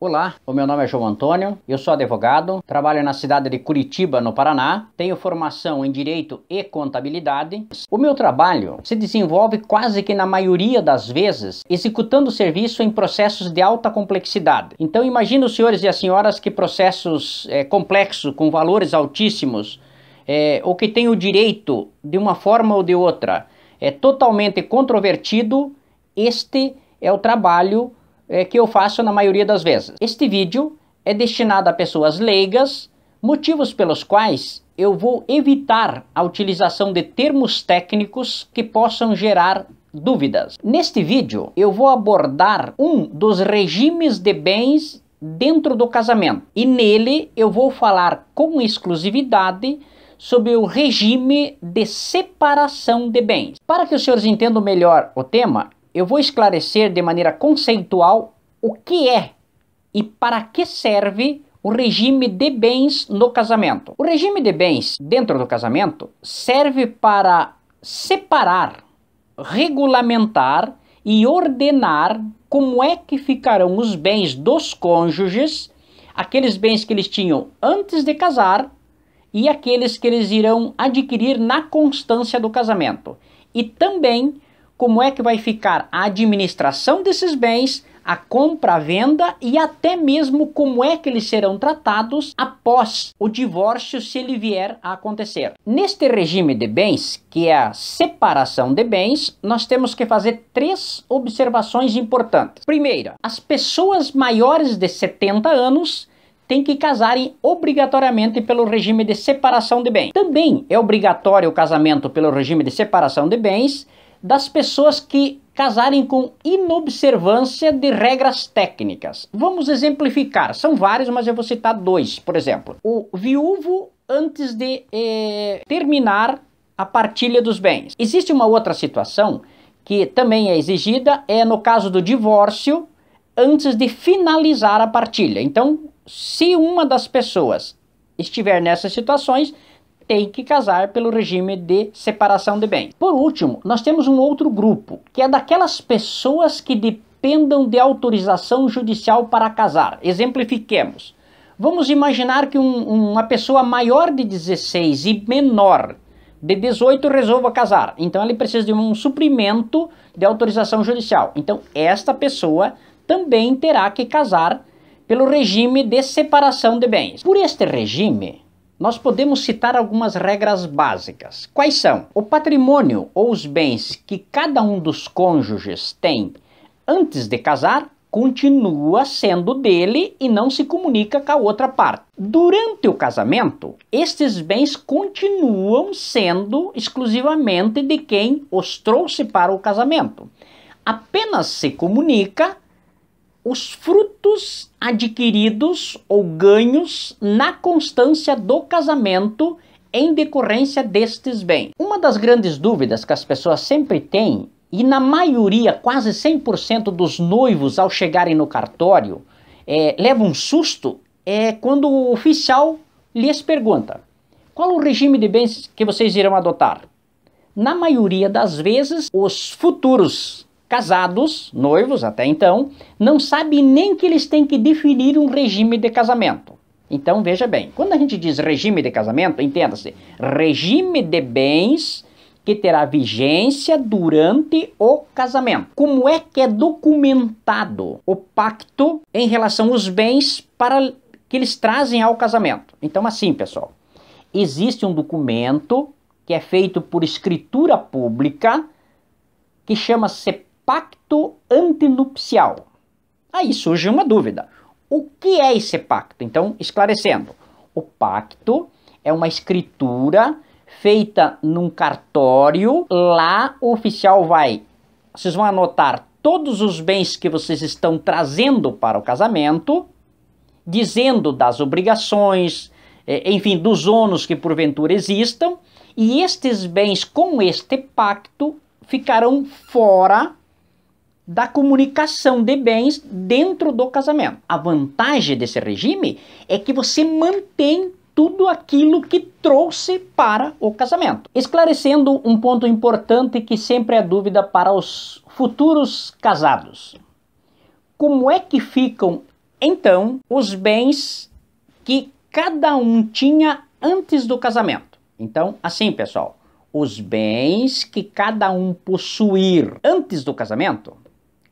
Olá, o meu nome é João Antônio, eu sou advogado, trabalho na cidade de Curitiba, no Paraná, tenho formação em Direito e Contabilidade. O meu trabalho se desenvolve quase que na maioria das vezes executando serviço em processos de alta complexidade. Então, imagina os senhores e as senhoras que processos é, complexos, com valores altíssimos, é, ou que tem o direito, de uma forma ou de outra, é totalmente controvertido, este é o trabalho é, que eu faço na maioria das vezes. Este vídeo é destinado a pessoas leigas, motivos pelos quais eu vou evitar a utilização de termos técnicos que possam gerar dúvidas. Neste vídeo, eu vou abordar um dos regimes de bens dentro do casamento e nele eu vou falar com exclusividade sobre o regime de separação de bens. Para que os senhores entendam melhor o tema, eu vou esclarecer de maneira conceitual o que é e para que serve o regime de bens no casamento. O regime de bens dentro do casamento serve para separar, regulamentar e ordenar como é que ficarão os bens dos cônjuges, aqueles bens que eles tinham antes de casar e aqueles que eles irão adquirir na constância do casamento. E também como é que vai ficar a administração desses bens, a compra-venda e até mesmo como é que eles serão tratados após o divórcio, se ele vier a acontecer. Neste regime de bens, que é a separação de bens, nós temos que fazer três observações importantes. Primeira, as pessoas maiores de 70 anos têm que casarem obrigatoriamente pelo regime de separação de bens. Também é obrigatório o casamento pelo regime de separação de bens das pessoas que casarem com inobservância de regras técnicas. Vamos exemplificar, são vários, mas eu vou citar dois, por exemplo. O viúvo, antes de eh, terminar a partilha dos bens. Existe uma outra situação que também é exigida, é no caso do divórcio, antes de finalizar a partilha. Então, se uma das pessoas estiver nessas situações, tem que casar pelo regime de separação de bens. Por último, nós temos um outro grupo, que é daquelas pessoas que dependam de autorização judicial para casar. Exemplifiquemos. Vamos imaginar que um, uma pessoa maior de 16 e menor de 18 resolva casar. Então ele precisa de um suprimento de autorização judicial. Então esta pessoa também terá que casar pelo regime de separação de bens. Por este regime, nós podemos citar algumas regras básicas. Quais são? O patrimônio ou os bens que cada um dos cônjuges tem antes de casar continua sendo dele e não se comunica com a outra parte. Durante o casamento, estes bens continuam sendo exclusivamente de quem os trouxe para o casamento. Apenas se comunica os frutos adquiridos ou ganhos na constância do casamento em decorrência destes bens. Uma das grandes dúvidas que as pessoas sempre têm, e na maioria, quase 100% dos noivos ao chegarem no cartório, é, leva um susto, é quando o oficial lhes pergunta: qual o regime de bens que vocês irão adotar? Na maioria das vezes, os futuros casados, noivos até então, não sabe nem que eles têm que definir um regime de casamento. Então veja bem, quando a gente diz regime de casamento, entenda-se, regime de bens que terá vigência durante o casamento. Como é que é documentado o pacto em relação aos bens para que eles trazem ao casamento? Então assim, pessoal, existe um documento que é feito por escritura pública que chama-se pacto antinupcial. Aí surge uma dúvida. O que é esse pacto? Então, esclarecendo. O pacto é uma escritura feita num cartório. Lá o oficial vai. Vocês vão anotar todos os bens que vocês estão trazendo para o casamento, dizendo das obrigações, eh, enfim, dos ônus que porventura existam, e estes bens com este pacto ficarão fora da comunicação de bens dentro do casamento. A vantagem desse regime é que você mantém tudo aquilo que trouxe para o casamento. Esclarecendo um ponto importante que sempre é dúvida para os futuros casados. Como é que ficam então os bens que cada um tinha antes do casamento? Então, assim, pessoal, os bens que cada um possuir antes do casamento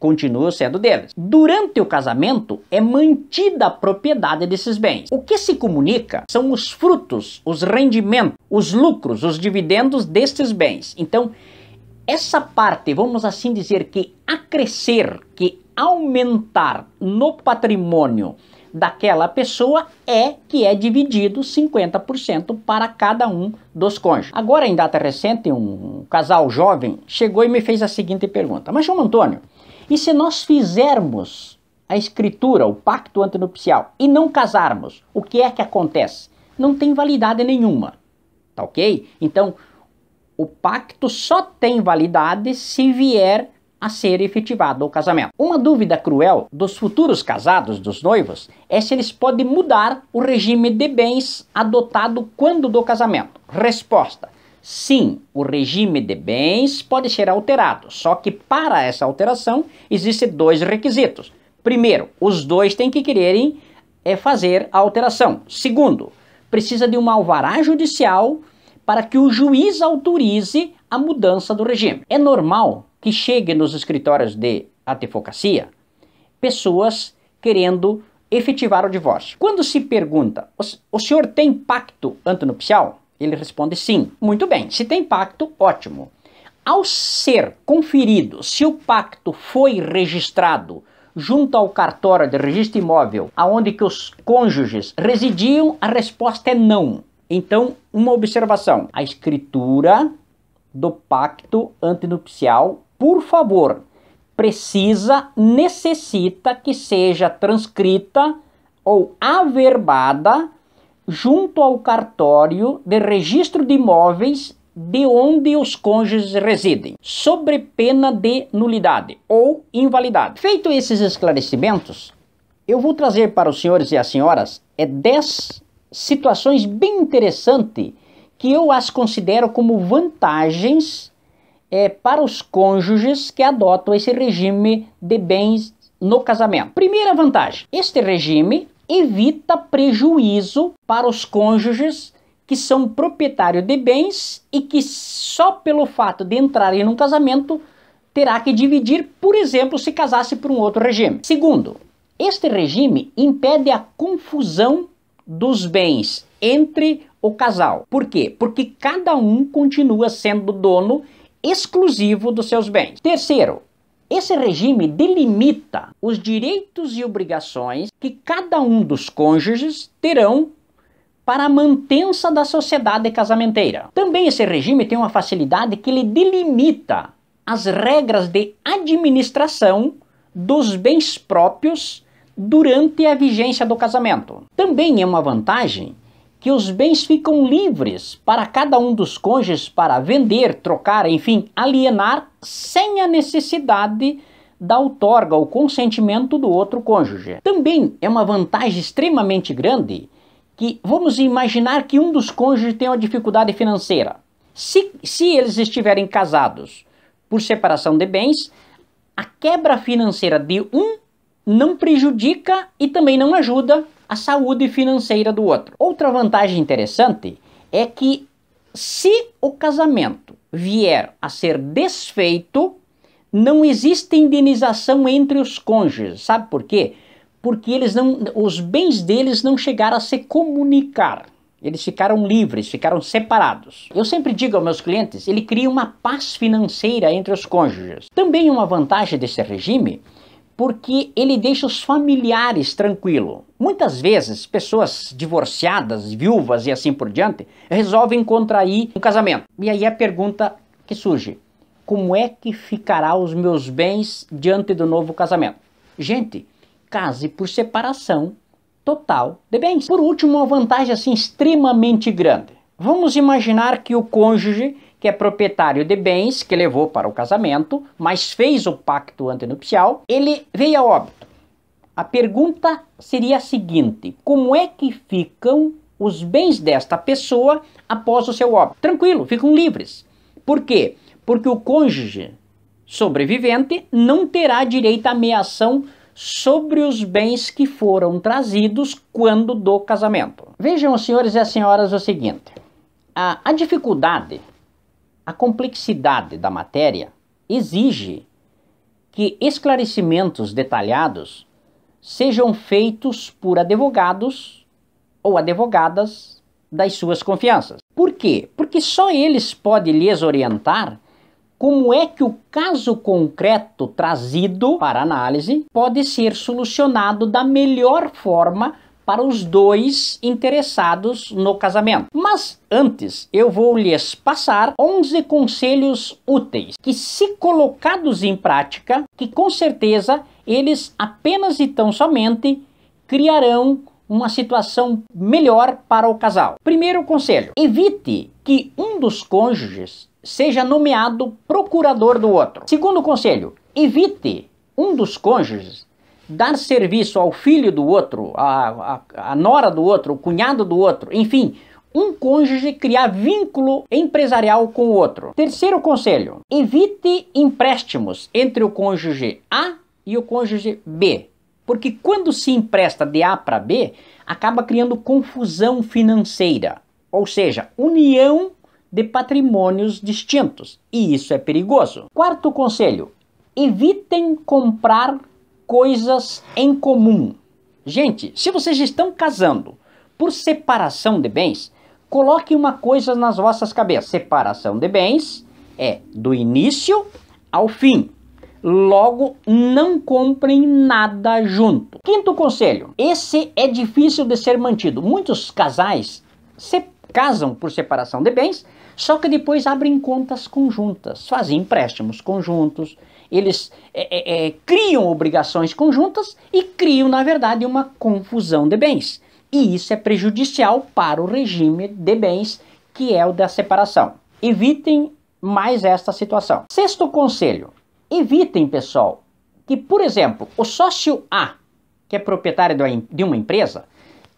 Continua sendo deles. Durante o casamento é mantida a propriedade desses bens. O que se comunica são os frutos, os rendimentos, os lucros, os dividendos destes bens. Então, essa parte, vamos assim dizer, que acrescer, que aumentar no patrimônio daquela pessoa é que é dividido 50% para cada um dos cônjuges. Agora, em data recente, um casal jovem chegou e me fez a seguinte pergunta: Mas, João Antônio, e se nós fizermos a escritura, o pacto antinupcial, e não casarmos, o que é que acontece? Não tem validade nenhuma, tá ok? Então, o pacto só tem validade se vier a ser efetivado o casamento. Uma dúvida cruel dos futuros casados, dos noivos, é se eles podem mudar o regime de bens adotado quando do casamento. Resposta: Sim, o regime de bens pode ser alterado, só que para essa alteração existem dois requisitos. Primeiro, os dois têm que quererem é, fazer a alteração. Segundo, precisa de um alvará judicial para que o juiz autorize a mudança do regime. É normal que chegue nos escritórios de advocacia pessoas querendo efetivar o divórcio. Quando se pergunta, o senhor tem pacto antinupcial? Ele responde sim. Muito bem, se tem pacto, ótimo. Ao ser conferido se o pacto foi registrado junto ao cartório de registro imóvel, aonde que os cônjuges residiam, a resposta é não. Então, uma observação: a escritura do pacto antinupcial, por favor, precisa, necessita que seja transcrita ou averbada junto ao cartório de registro de imóveis de onde os cônjuges residem, sobre pena de nulidade ou invalidade. Feito esses esclarecimentos, eu vou trazer para os senhores e as senhoras é 10 situações bem interessantes que eu as considero como vantagens é, para os cônjuges que adotam esse regime de bens no casamento. Primeira vantagem: este regime evita prejuízo para os cônjuges que são proprietário de bens e que só pelo fato de entrarem num casamento terá que dividir, por exemplo, se casasse por um outro regime. Segundo, este regime impede a confusão dos bens entre o casal. Por quê? Porque cada um continua sendo dono exclusivo dos seus bens. Terceiro, esse regime delimita os direitos e obrigações que cada um dos cônjuges terão para a mantença da sociedade casamenteira. Também esse regime tem uma facilidade que ele delimita as regras de administração dos bens próprios durante a vigência do casamento. Também é uma vantagem que os bens ficam livres para cada um dos cônjuges para vender, trocar, enfim, alienar, sem a necessidade da outorga ou consentimento do outro cônjuge. Também é uma vantagem extremamente grande que vamos imaginar que um dos cônjuges tem uma dificuldade financeira. Se, se eles estiverem casados por separação de bens, a quebra financeira de um não prejudica e também não ajuda a saúde financeira do outro. Outra vantagem interessante é que se o casamento vier a ser desfeito, não existe indenização entre os cônjuges. Sabe por quê? Porque eles não, os bens deles não chegaram a se comunicar. Eles ficaram livres, ficaram separados. Eu sempre digo aos meus clientes, ele cria uma paz financeira entre os cônjuges. Também uma vantagem desse regime porque ele deixa os familiares tranquilo. Muitas vezes, pessoas divorciadas, viúvas e assim por diante, resolvem contrair um casamento. E aí a pergunta que surge: como é que ficará os meus bens diante do novo casamento? Gente, case por separação total de bens. Por último, uma vantagem assim extremamente grande. Vamos imaginar que o cônjuge que é proprietário de bens que levou para o casamento, mas fez o pacto antenupcial, ele veio a óbito. A pergunta seria a seguinte: como é que ficam os bens desta pessoa após o seu óbito? Tranquilo, ficam livres. Por quê? Porque o cônjuge sobrevivente não terá direito à ameação sobre os bens que foram trazidos quando do casamento. Vejam, senhores e senhoras, o seguinte: a, a dificuldade a complexidade da matéria exige que esclarecimentos detalhados sejam feitos por advogados ou advogadas das suas confianças. Por quê? Porque só eles podem lhes orientar como é que o caso concreto trazido para análise pode ser solucionado da melhor forma para os dois interessados no casamento. Mas antes, eu vou lhes passar 11 conselhos úteis que, se colocados em prática, que com certeza eles apenas e tão somente criarão uma situação melhor para o casal. Primeiro conselho: evite que um dos cônjuges seja nomeado procurador do outro. Segundo conselho: evite um dos cônjuges dar serviço ao filho do outro, à, nora do outro, o cunhado do outro, enfim, um cônjuge criar vínculo empresarial com o outro. Terceiro conselho: evite empréstimos entre o cônjuge A e o cônjuge B. Porque quando se empresta de A para B, acaba criando confusão financeira, ou seja, união de patrimônios distintos, e isso é perigoso. Quarto conselho: evitem comprar coisas em comum. Gente, se vocês estão casando por separação de bens, coloque uma coisa nas vossas cabeças. Separação de bens é do início ao fim. Logo, não comprem nada junto. Quinto conselho: esse é difícil de ser mantido. Muitos casais se casam por separação de bens, só que depois abrem contas conjuntas, fazem empréstimos conjuntos, eles é, é, é, criam obrigações conjuntas e criam, na verdade, uma confusão de bens. E isso é prejudicial para o regime de bens, que é o da separação. Evitem mais esta situação. Sexto conselho: evitem, pessoal, que, por exemplo, o sócio A, que é proprietário de uma empresa,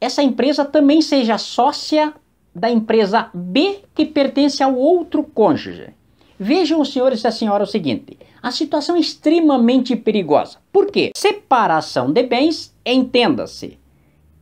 essa empresa também seja sócia da empresa B que pertence ao outro cônjuge. Vejam os senhores e a senhora o seguinte: a situação é extremamente perigosa. Por quê? Separação de bens, entenda-se.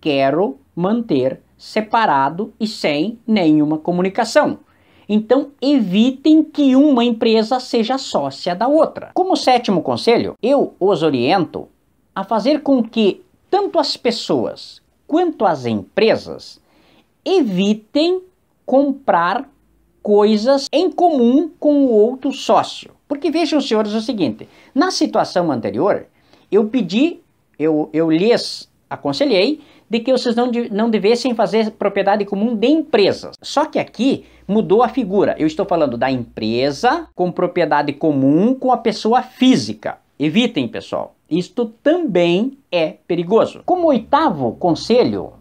Quero manter separado e sem nenhuma comunicação. Então, evitem que uma empresa seja sócia da outra. Como sétimo conselho, eu os oriento a fazer com que tanto as pessoas quanto as empresas evitem comprar coisas em comum com o outro sócio. Porque vejam, senhores, é o seguinte: na situação anterior, eu pedi, eu, eu lhes aconselhei de que vocês não, de, não devessem fazer propriedade comum de empresas. Só que aqui mudou a figura. Eu estou falando da empresa com propriedade comum com a pessoa física. Evitem, pessoal. Isto também é perigoso. Como oitavo conselho,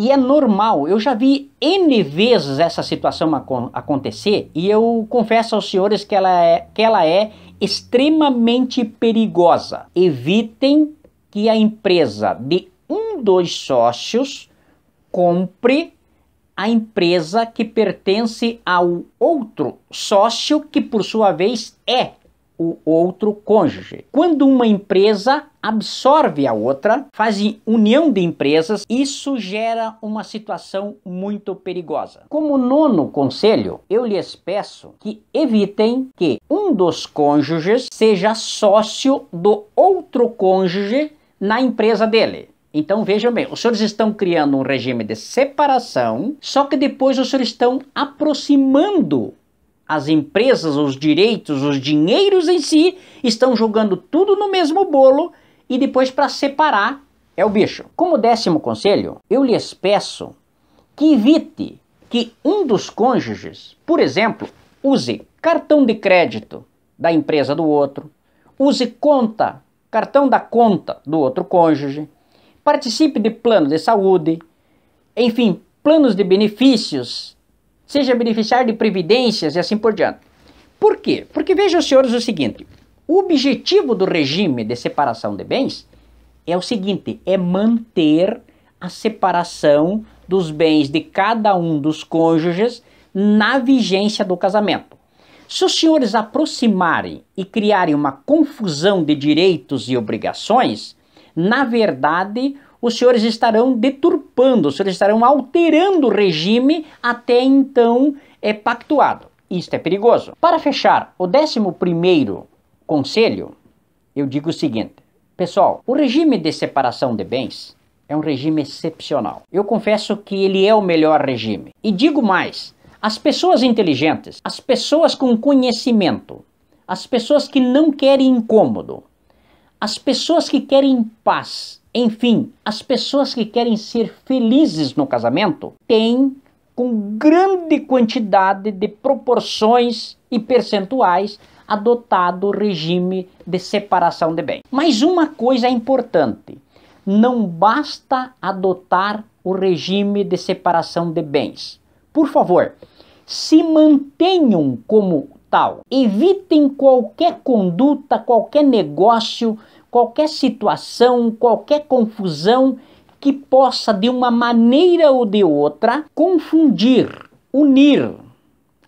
e é normal, eu já vi N vezes essa situação acontecer e eu confesso aos senhores que ela é, que ela é extremamente perigosa. Evitem que a empresa de um dos sócios compre a empresa que pertence ao outro sócio, que por sua vez é o outro cônjuge. Quando uma empresa absorve a outra, faz união de empresas, isso gera uma situação muito perigosa. Como nono conselho, eu lhes peço que evitem que um dos cônjuges seja sócio do outro cônjuge na empresa dele. Então vejam bem, os senhores estão criando um regime de separação, só que depois os senhores estão aproximando as empresas, os direitos, os dinheiros em si, estão jogando tudo no mesmo bolo e depois para separar é o bicho. Como décimo conselho, eu lhes peço que evite que um dos cônjuges, por exemplo, use cartão de crédito da empresa do outro, use conta, cartão da conta do outro cônjuge, participe de plano de saúde, enfim, planos de benefícios seja beneficiário de previdências e assim por diante. Por quê? Porque vejam, senhores, o seguinte: o objetivo do regime de separação de bens é o seguinte: é manter a separação dos bens de cada um dos cônjuges na vigência do casamento. Se os senhores aproximarem e criarem uma confusão de direitos e obrigações, na verdade, os senhores estarão deturpando, os senhores estarão alterando o regime até então é pactuado. Isto é perigoso. Para fechar, o 11 conselho, eu digo o seguinte. Pessoal, o regime de separação de bens é um regime excepcional. Eu confesso que ele é o melhor regime. E digo mais, as pessoas inteligentes, as pessoas com conhecimento, as pessoas que não querem incômodo, as pessoas que querem paz, enfim, as pessoas que querem ser felizes no casamento têm com grande quantidade de proporções e percentuais adotado o regime de separação de bens. Mas uma coisa é importante: não basta adotar o regime de separação de bens. Por favor, se mantenham como tal. Evitem qualquer conduta, qualquer negócio qualquer situação, qualquer confusão que possa, de uma maneira ou de outra, confundir, unir,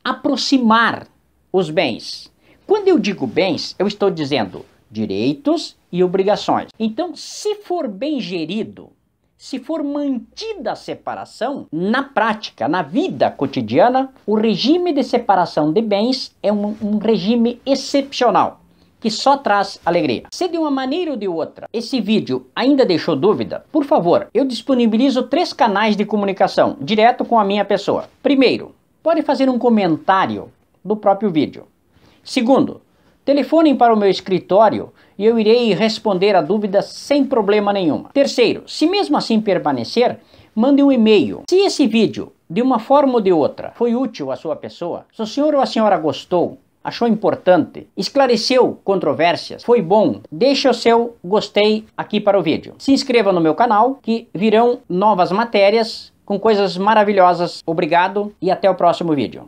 aproximar os bens. Quando eu digo bens, eu estou dizendo direitos e obrigações. Então, se for bem gerido, se for mantida a separação, na prática, na vida cotidiana, o regime de separação de bens é um, um regime excepcional que só traz alegria. Se de uma maneira ou de outra esse vídeo ainda deixou dúvida, por favor, eu disponibilizo três canais de comunicação direto com a minha pessoa. Primeiro, pode fazer um comentário do próprio vídeo. Segundo, telefonem para o meu escritório e eu irei responder a dúvida sem problema nenhum. Terceiro, se mesmo assim permanecer, mande um e-mail. Se esse vídeo, de uma forma ou de outra, foi útil à sua pessoa, se o senhor ou a senhora gostou, achou importante, esclareceu controvérsias, foi bom, deixe o seu gostei aqui para o vídeo. Se inscreva no meu canal que virão novas matérias com coisas maravilhosas. Obrigado e até o próximo vídeo.